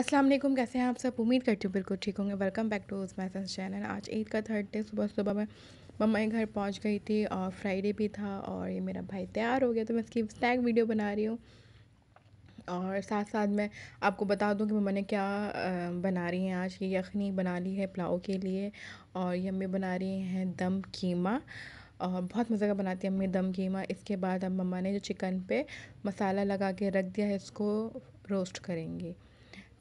अस्सलाम वालेकुम कैसे हैं आप सब उम्मीद करती हूँ बिल्कुल ठीक होंगे welcome back to message channel आज ईद का थर्ड डे सुबह सुबह मैं मम्मा घर पहुँच गई थी और फ्राइडे भी था और ये मेरा भाई तैयार हो गया तो मैं इसकी स्नैक वीडियो बना रही हूँ और साथ साथ मैं आपको बता दूं कि मम्मा ने क्या बना रही हैं आज ये यखनी बना ली है पुलाव के लिए और ये अम्मी बना रही हैं दम कीमा और बहुत मज़े का बनाती है अम्मी दम कीमा इसके बाद अब मम्मा ने जो चिकन पे मसाला लगा के रख दिया है इसको रोस्ट करेंगे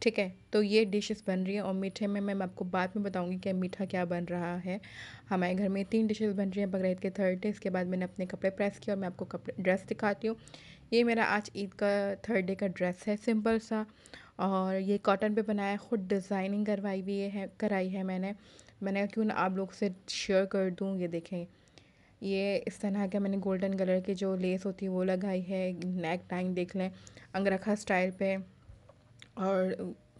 ठीक है तो ये डिशेस बन रही है और मीठे में मैं आपको बाद में बताऊंगी कि मीठा क्या बन रहा है हमारे घर में तीन डिशेस बन रही हैं बकरीद के थर्ड डे इसके बाद मैंने अपने कपड़े प्रेस किए और मैं आपको कपड़े ड्रेस दिखाती हूँ ये मेरा आज ईद का थर्ड डे का ड्रेस है सिंपल सा और ये कॉटन पर बनाया है ख़ुद डिज़ाइनिंग करवाई हुई है कराई है मैंने मैंने क्यों ना आप लोग से शेयर कर दूँ ये देखें ये इस तरह का मैंने गोल्डन कलर की जो लेस होती है वो लगाई है नेक टाइम देख लें अंगरखा स्टाइल पे और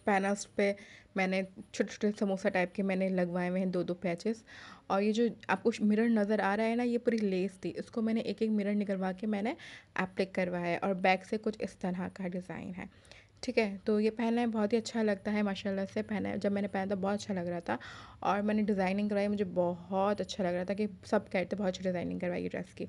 पैनास्ट पे मैंने छोटे छोटे समोसा टाइप के मैंने लगवाए हुए हैं दो दो पैचेस और ये जो आपको मिरर नज़र आ रहा है ना ये पूरी लेस थी इसको मैंने एक एक मिरर निकलवा के मैंने एप्लिक करवाया है और बैक से कुछ इस तरह का डिज़ाइन है ठीक है तो ये पहनना है बहुत ही अच्छा लगता है माशाल्लाह से पहना है जब मैंने पहना था बहुत अच्छा लग रहा था और मैंने डिज़ाइनिंग कराई मुझे बहुत अच्छा लग रहा था कि सब कहते थे बहुत अच्छी डिज़ाइनिंग करवाई ड्रेस की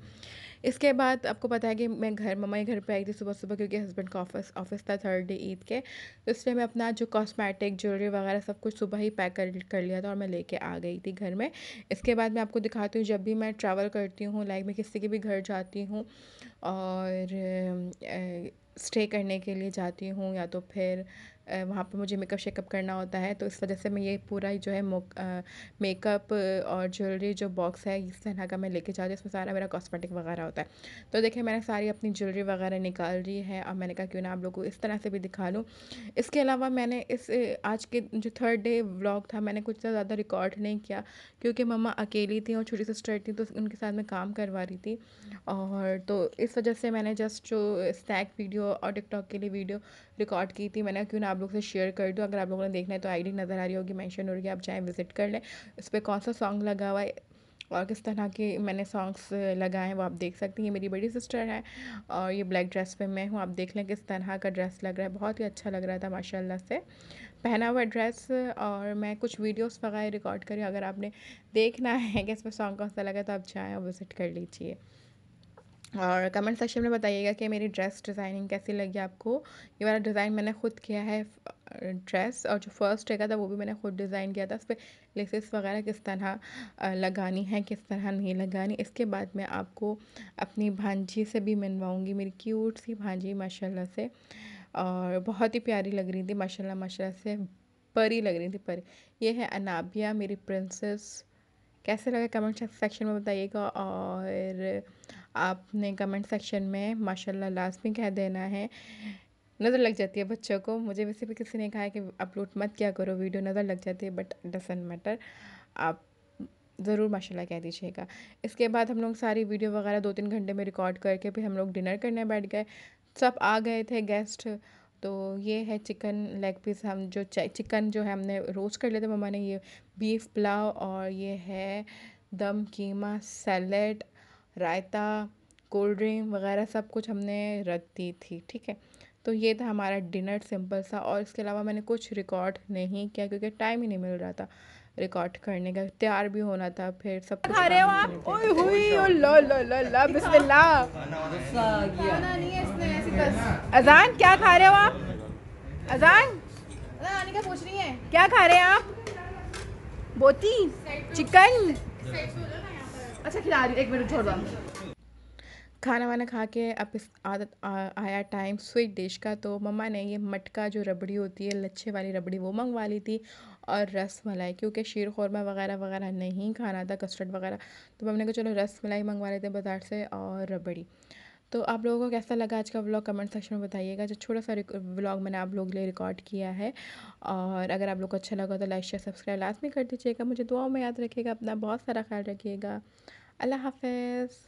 इसके बाद आपको पता है कि मैं घर मम्मा के घर पे आई थी सुबह सुबह क्योंकि हस्बैंड का ऑफिस ऑफिस था थर्ड डे ईद के तो इसलिए मैं अपना जो कॉस्मेटिक ज्वेलरी वगैरह सब कुछ सुबह ही पैक कर कर लिया था और मैं लेके आ गई थी घर में इसके बाद मैं आपको दिखाती हूँ जब भी मैं ट्रैवल करती हूँ लाइक मैं किसी के भी घर जाती हूँ और स्टे करने के लिए जाती हूँ या तो फिर वहाँ पे मुझे मेकअप शेकअप करना होता है तो इस वजह से मैं ये पूरा ही जो है मेकअप और ज्वेलरी जो बॉक्स है इस तरह का मैं लेके जाती हूँ इसमें सारा मेरा कॉस्मेटिक वगैरह होता है तो देखिए मैंने सारी अपनी ज्वेलरी वगैरह निकाल ली है और मैंने कहा क्यों ना आप लोगों को इस तरह से भी दिखा लूँ इसके अलावा मैंने इस आज के जो थर्ड डे व्लॉग था मैंने कुछ ज़्यादा रिकॉर्ड नहीं किया क्योंकि मम्मा अकेली थी और छोटी सिस्टर थी तो उनके साथ मैं काम करवा रही थी और तो इस वजह से मैंने जस्ट जो स्नैक वीडियो और टिकटॉक के लिए वीडियो रिकॉर्ड की थी मैंने क्यों ना आप लोग से शेयर कर दूँ अगर आप लोगों ने देखना है तो आईडी नज़र आ रही होगी मेंशन हो रही है आप चाहे विजिट कर लें उस पर कौन सा सॉन्ग लगा हुआ है और किस तरह के मैंने सॉन्ग्स लगाए हैं वो आप देख सकती हैं ये मेरी बड़ी सिस्टर है और ये ब्लैक ड्रेस पे मैं हूँ आप देख लें किस तरह का ड्रेस लग रहा है बहुत ही अच्छा लग रहा था माशाल्लाह से पहना हुआ ड्रेस और मैं कुछ वीडियोस वगैरह रिकॉर्ड करी अगर आपने देखना है कि इसमें सॉन्ग कौन सा लगा तो आप जाएँ और विज़िट कर लीजिए और कमेंट सेक्शन में बताइएगा कि मेरी ड्रेस डिज़ाइनिंग कैसी लगी आपको ये वाला डिज़ाइन मैंने खुद किया है ड्रेस और जो फर्स्ट है था वो भी मैंने खुद डिज़ाइन किया था उस पर लेसेस वगैरह किस तरह लगानी है किस तरह नहीं लगानी इसके बाद मैं आपको अपनी भांजी से भी मिलवाऊँगी मेरी क्यूट सी भांजी माशाला से और बहुत ही प्यारी लग रही थी माशाला माशा से परी लग रही थी परी ये है अनाबिया मेरी प्रिंसेस कैसे लगा कमेंट सेक्शन में बताइएगा और आपने कमेंट सेक्शन में माशाल्लाह लाजमी कह देना है नज़र लग जाती है बच्चों को मुझे वैसे भी किसी ने कहा है कि अपलोड मत क्या करो वीडियो नज़र लग जाती है बट डजेंट मैटर आप ज़रूर माशाल्लाह कह दीजिएगा इसके बाद हम लोग सारी वीडियो वगैरह दो तीन घंटे में रिकॉर्ड करके फिर हम लोग डिनर करने बैठ गए सब आ गए थे गेस्ट तो ये है चिकन लेग पीस हम जो चिकन जो है हमने रोस्ट कर लेते मम्मा ने ये बीफ पुलाव और ये है दम कीमा सैलड रायता कोल्ड ड्रिंक वगैरह सब कुछ हमने रख दी थी ठीक है तो ये था हमारा डिनर सिंपल सा और इसके अलावा मैंने कुछ रिकॉर्ड नहीं किया क्योंकि टाइम ही नहीं मिल रहा था रिकॉर्ड करने का तैयार भी होना था फिर सब कुछ अरे आप ओए हुई ओ लो लो लो लो बिस्मिल्लाह खाना नहीं है इसने ऐसी बस तो- अजान क्या खा रहे हो आप अजान नानी पूछ रही है क्या खा रहे हैं आप बोती चिकन अच्छा खिला रही एक मिनट छोड़ दो खाना वाना खा के अब इस आदत आया टाइम स्वीट डिश का तो मम्मा ने ये मटका जो रबड़ी होती है लच्छे वाली रबड़ी वो मंगवा ली थी और रस मलाई क्योंकि शीर खोरमा वगैरह वगैरह नहीं खाना था कस्टर्ड वगैरह तो मम्मी ने कहा चलो रस मलाई मंगवा लेते बाज़ार से और रबड़ी तो आप लोगों को कैसा लगा आज का व्लॉग कमेंट सेक्शन में बताइएगा जो छोटा सा व्लॉग मैंने आप लोगों के लिए रिकॉर्ड किया है और अगर आप लोग को अच्छा लगा तो लाइक शेयर सब्सक्राइब लास्ट में कर दीजिएगा मुझे दुआओं में याद रखिएगा अपना बहुत सारा ख्याल रखिएगा अल्लाह हाफिज़